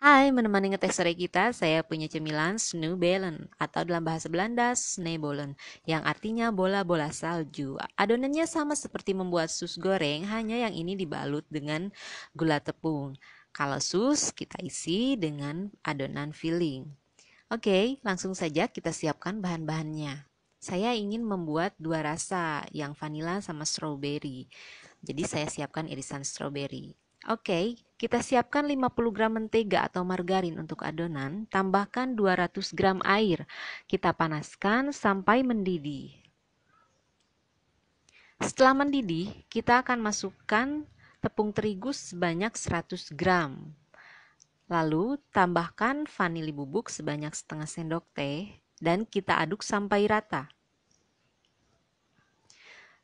Hai, menemani ngetes sore kita, saya punya cemilan Sneeuwballen atau dalam bahasa Belanda Sneebollen yang artinya bola-bola salju. Adonannya sama seperti membuat sus goreng, hanya yang ini dibalut dengan gula tepung. Kalau sus kita isi dengan adonan filling. Oke, langsung saja kita siapkan bahan-bahannya. Saya ingin membuat dua rasa, yang vanila sama strawberry. Jadi saya siapkan irisan strawberry. Oke, kita siapkan 50 gram mentega atau margarin untuk adonan, tambahkan 200 gram air. Kita panaskan sampai mendidih. Setelah mendidih, kita akan masukkan tepung terigu sebanyak 100 gram. Lalu tambahkan vanili bubuk sebanyak setengah sendok teh dan kita aduk sampai rata.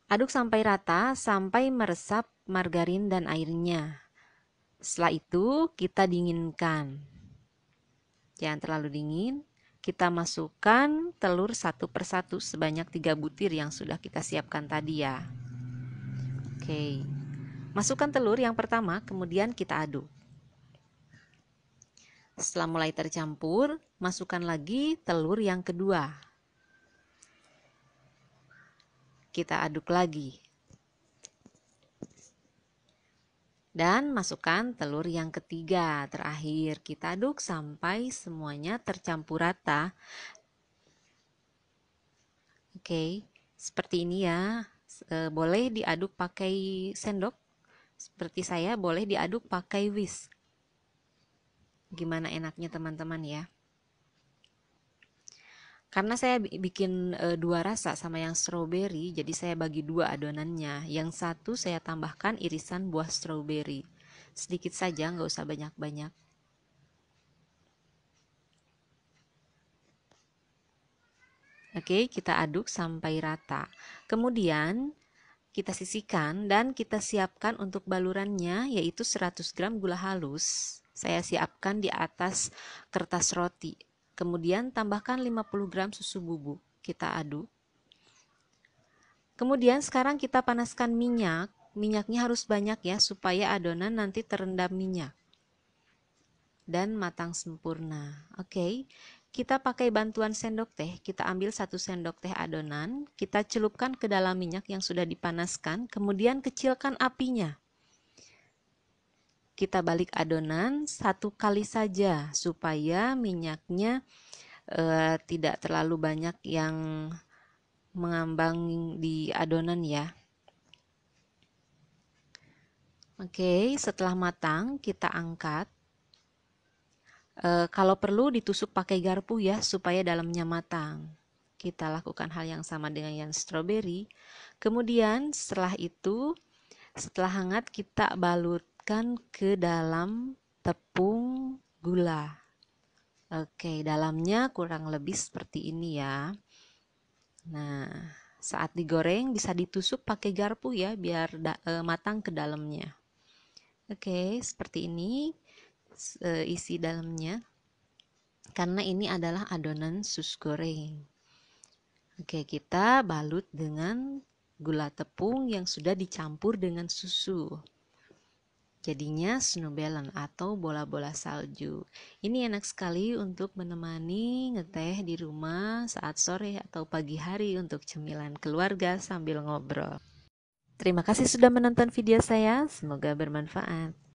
Aduk sampai rata sampai meresap margarin dan airnya. Setelah itu kita dinginkan. Jangan terlalu dingin. Kita masukkan telur satu persatu sebanyak tiga butir yang sudah kita siapkan tadi ya. Oke. Masukkan telur yang pertama, kemudian kita aduk. Setelah mulai tercampur, masukkan lagi telur yang kedua. Kita aduk lagi. Dan masukkan telur yang ketiga. Terakhir kita aduk sampai semuanya tercampur rata. Oke, seperti ini ya. E, boleh diaduk pakai sendok. Seperti saya boleh diaduk pakai whisk. Gimana enaknya teman-teman ya karena saya bikin e, dua rasa sama yang strawberry jadi saya bagi dua adonannya yang satu saya tambahkan irisan buah strawberry sedikit saja nggak usah banyak-banyak Oke, kita aduk sampai rata. Kemudian kita sisihkan dan kita siapkan untuk balurannya yaitu 100 gram gula halus. Saya siapkan di atas kertas roti. Kemudian tambahkan 50 gram susu bubuk, Kita aduk. Kemudian sekarang kita panaskan minyak. Minyaknya harus banyak ya supaya adonan nanti terendam minyak dan matang sempurna. Oke, kita pakai bantuan sendok teh. Kita ambil satu sendok teh adonan, kita celupkan ke dalam minyak yang sudah dipanaskan, kemudian kecilkan apinya kita balik adonan satu kali saja supaya minyaknya e, tidak terlalu banyak yang mengambang di adonan ya. Oke, setelah matang kita angkat. E, kalau perlu ditusuk pakai garpu ya supaya dalamnya matang kita lakukan hal yang sama dengan yang strawberry. Kemudian setelah itu, setelah hangat kita balut masukkan ke dalam tepung gula. Oke, dalamnya kurang lebih seperti ini ya. Nah, saat digoreng bisa ditusuk pakai garpu ya biar da e, matang ke dalamnya. Oke, seperti ini e, isi dalamnya. Karena ini adalah adonan sus goreng. Oke, kita balut dengan gula tepung yang sudah dicampur dengan susu. Jadinya snowbellen atau bola-bola salju. Ini enak sekali untuk menemani ngeteh di rumah saat sore atau pagi hari untuk cemilan keluarga sambil ngobrol. Terima kasih sudah menonton video saya, semoga bermanfaat.